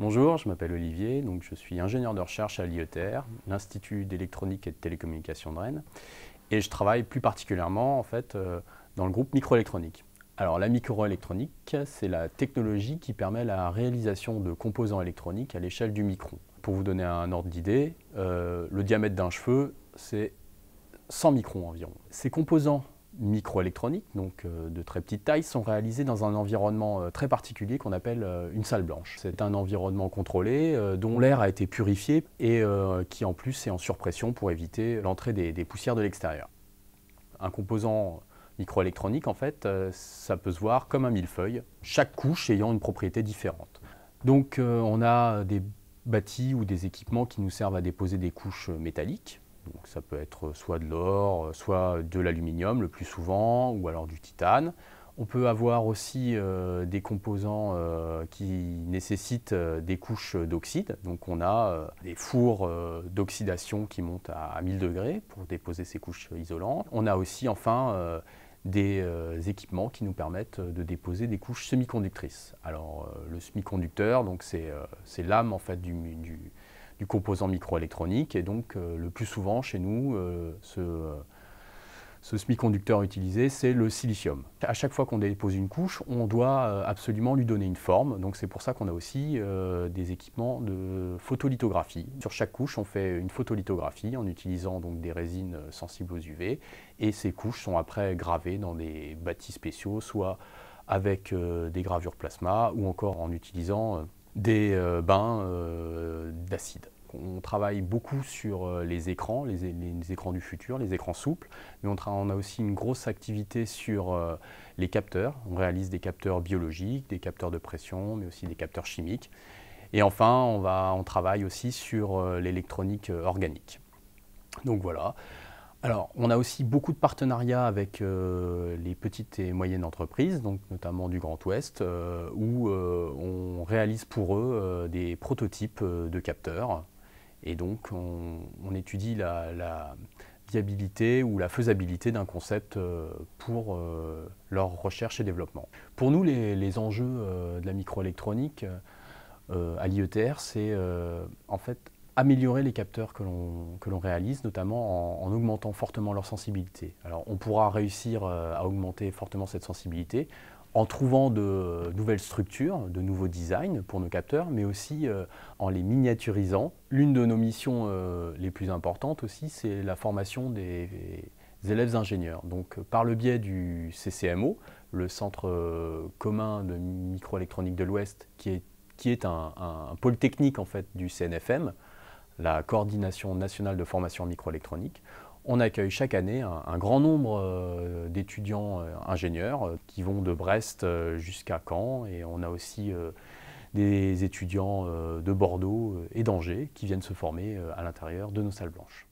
Bonjour, je m'appelle Olivier, donc je suis ingénieur de recherche à l'IETR, l'Institut d'électronique et de télécommunication de Rennes, et je travaille plus particulièrement en fait euh, dans le groupe microélectronique. Alors la microélectronique, c'est la technologie qui permet la réalisation de composants électroniques à l'échelle du micron. Pour vous donner un ordre d'idée, euh, le diamètre d'un cheveu, c'est 100 microns environ. Ces composants microélectroniques, donc euh, de très petite taille, sont réalisés dans un environnement euh, très particulier qu'on appelle euh, une salle blanche. C'est un environnement contrôlé dont l'air a été purifié et qui en plus est en surpression pour éviter l'entrée des, des poussières de l'extérieur. Un composant microélectronique, en fait, ça peut se voir comme un millefeuille, chaque couche ayant une propriété différente. Donc on a des bâtis ou des équipements qui nous servent à déposer des couches métalliques ça peut être soit de l'or, soit de l'aluminium le plus souvent, ou alors du titane. On peut avoir aussi euh, des composants euh, qui nécessitent euh, des couches d'oxyde. Donc on a des fours d'oxydation qui montent à, 1000 degrés pour déposer ces couches isolantes. On a aussi enfin des équipements qui nous permettent de déposer des couches semi-conductrices. Alors le semi-conducteur, c'est l'âme en fait du, du du composant microélectronique. Et donc, euh, le plus souvent chez nous, euh, euh, ce, semi-conducteur utilisé, c'est le silicium. À chaque fois qu'on dépose une couche, on doit absolument lui donner une forme. Donc c'est pour ça qu'on a aussi des équipements de photolithographie. Sur chaque couche, on fait une photolithographie en utilisant donc des résines sensibles aux UV. Et ces couches sont après gravées dans des bâtis spéciaux, soit avec des gravures plasma ou encore en utilisant des euh, bains euh, d'acide. On travaille beaucoup sur euh, les écrans, les, écrans du futur, les écrans souples, mais on, a aussi une grosse activité sur les capteurs. On réalise des capteurs biologiques, des capteurs de pression, mais aussi des capteurs chimiques. Et enfin, on, on travaille aussi sur l'électronique organique. Donc voilà. Alors, on a aussi beaucoup de partenariats avec euh, les petites et moyennes entreprises, donc notamment du Grand Ouest, euh, où euh, on réalise pour eux des prototypes de capteurs. Et donc, on, étudie la, viabilité ou la faisabilité d'un concept pour leur recherche et développement. Pour nous, les, les enjeux de la microélectronique à l'IETR, c'est en fait améliorer les capteurs que l'on réalise, notamment en, augmentant fortement leur sensibilité. Alors on pourra réussir euh, à augmenter fortement cette sensibilité en trouvant de nouvelles structures, de nouveaux designs pour nos capteurs, mais aussi euh, en les miniaturisant. L'une de nos missions euh, les plus importantes aussi, c'est la formation des, élèves ingénieurs. Donc par le biais du CCMO, le Centre commun de microélectronique de l'Ouest, qui est, un, un, pôle technique en fait du CNFM, la coordination nationale de formation microélectronique, on accueille chaque année un, grand nombre euh, d'étudiants euh, ingénieurs euh, qui vont de Brest jusqu'à Caen et on a aussi des étudiants de Bordeaux et d'Angers qui viennent se former à l'intérieur de nos salles blanches.